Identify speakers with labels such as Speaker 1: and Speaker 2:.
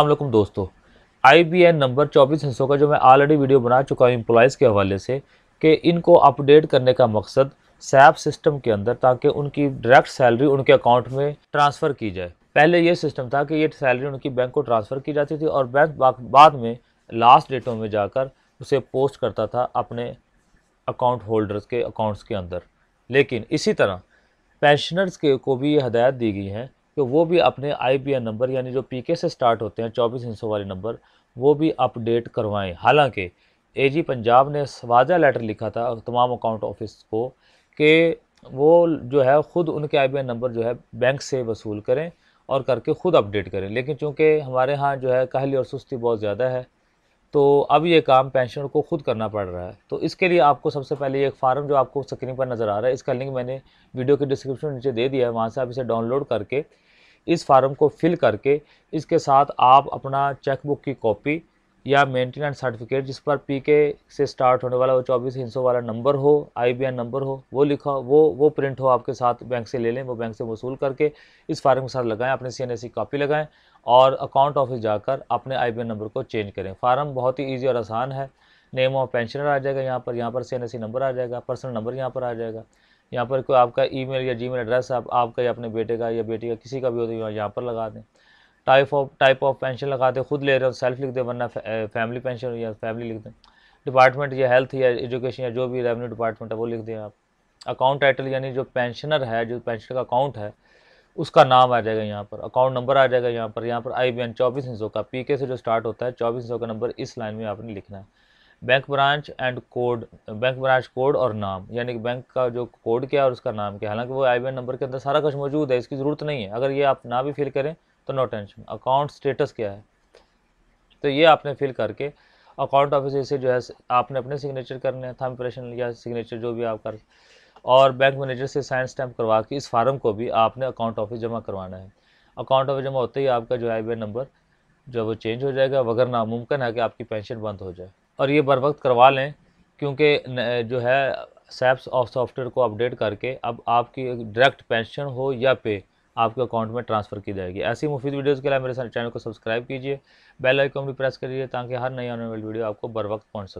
Speaker 1: अल्लाम दोस्तों आई B N number चौबीस हिस्सों का जो मैं ऑलरेडी वीडियो बना चुका हूँ इम्प्लॉज़ के हवाले से कि इनको अपडेट करने का मकसद सैप सिस्टम के अंदर ताकि उनकी डायरेक्ट सैलरी उनके अकाउंट में ट्रांसफ़र की जाए पहले ये सिस्टम था कि ये सैलरी उनकी बैंक को ट्रांसफ़र की जाती थी और बैंक बाद में लास्ट डेटों में जाकर उसे पोस्ट करता था अपने अकाउंट होल्डर्स के अकाउंट्स के अंदर लेकिन इसी तरह पेंशनर्स के को भी ये हदायत दी गई हैं कि वो भी अपने आई नंबर यानी जो पी से स्टार्ट होते हैं चौबीस वाले नंबर वो भी अपडेट करवाएँ हालाँकि एजी पंजाब ने वाजा लेटर लिखा था तमाम अकाउंट ऑफिस को कि वो जो है ख़ुद उनके आई नंबर जो है बैंक से वसूल करें और करके ख़ुद अपडेट करें लेकिन चूँकि हमारे यहाँ जो है कहली और सुस्ती बहुत ज़्यादा है तो अब ये काम पेंशनर को खुद करना पड़ रहा है तो इसके लिए आपको सबसे पहले एक फार्म जो आपको स्क्रीन पर नज़र आ रहा है इसका लिंक मैंने वीडियो के डिस्क्रिप्शन नीचे दे दिया है वहाँ से आप इसे डाउनलोड करके इस फार्म को फिल करके इसके साथ आप अपना चेकबुक की कॉपी या मेंटेनेंस सर्टिफिकेट जिस पर पीके से स्टार्ट होने वाला वो चौबीस हिंसों वाला नंबर हो आईबीएन नंबर हो वो लिखा वो वो प्रिंट हो आपके साथ बैंक से ले लें वो बैंक से वसूल करके इस फार्म के साथ लगाएं अपने सी एन कॉपी लगाएं और अकाउंट ऑफिस जाकर अपने आई नंबर को चेंज करें फार्म बहुत ही ईजी और आसान है नेम ऑफ पेंशनर आ जाएगा यहाँ पर यहाँ पर सी नंबर आ जाएगा पर्सनल नंबर यहाँ पर आ जाएगा यहाँ पर कोई आपका ईमेल या जीमेल एड्रेस आप, आपका या अपने बेटे का या बेटी का किसी का भी हो तो यहाँ पर लगा दें type of type of pension लगा दें खुद ले रहे हो सेल्फ लिख दें वरना फैमिली पेंशन या फैमिली लिख दें डिपार्टमेंट या हेल्थ या एजुकेशन या जो भी रेवेन्यू डिपार्टमेंट है वो लिख दें आप अकाउंट टाइटल यानी जो पेंशनर है जो पेंशनर का अकाउंट है उसका नाम आ जाएगा यहाँ पर अकाउंट नंबर आ जाएगा यहाँ पर यहाँ पर आई बी एन चौबीस इंचों का पी के से जो स्टार्ट होता है चौबीस इंचों का नंबर इस लाइन में आपने लिखना है bank branch and code bank branch code और नाम यानी कि बैंक का जो कोड क्या है और उसका नाम क्या हालांकि वो आई नंबर के अंदर सारा कुछ मौजूद है इसकी ज़रूरत नहीं है अगर ये आप ना भी फिल करें तो नो टेंशन अकाउंट स्टेटस क्या है तो ये आपने फिल करके अकाउंट ऑफिस से जो है आपने अपने सिग्नेचर करने हैं थम्प्रेशन या सिग्नेचर जो भी आप कर और बैंक मैनेजर से साइन स्टैम्प करवा के इस फार्म को भी आपने अकाउंट ऑफिस जमा करवाना है अकाउंट ऑफिस जमा होते ही आपका जो आई नंबर जो वो चेंज हो जाएगा वगर नामुमकिन है कि आपकी पेंशन बंद हो जाए और ये बर वक्त करवा लें क्योंकि जो है सैप्स ऑफ सॉफ्टवेयर को अपडेट करके अब आपकी डायरेक्ट पेंशन हो या पे आपके अकाउंट में ट्रांसफ़र की जाएगी ऐसी मुफीद वीडियोज़ के लिए मेरे चैनल को सब्सक्राइब कीजिए बेल आइकन भी प्रेस करिए ताकि हर नई आने वाली वीडियो आपको बर वक्त पहुँच सके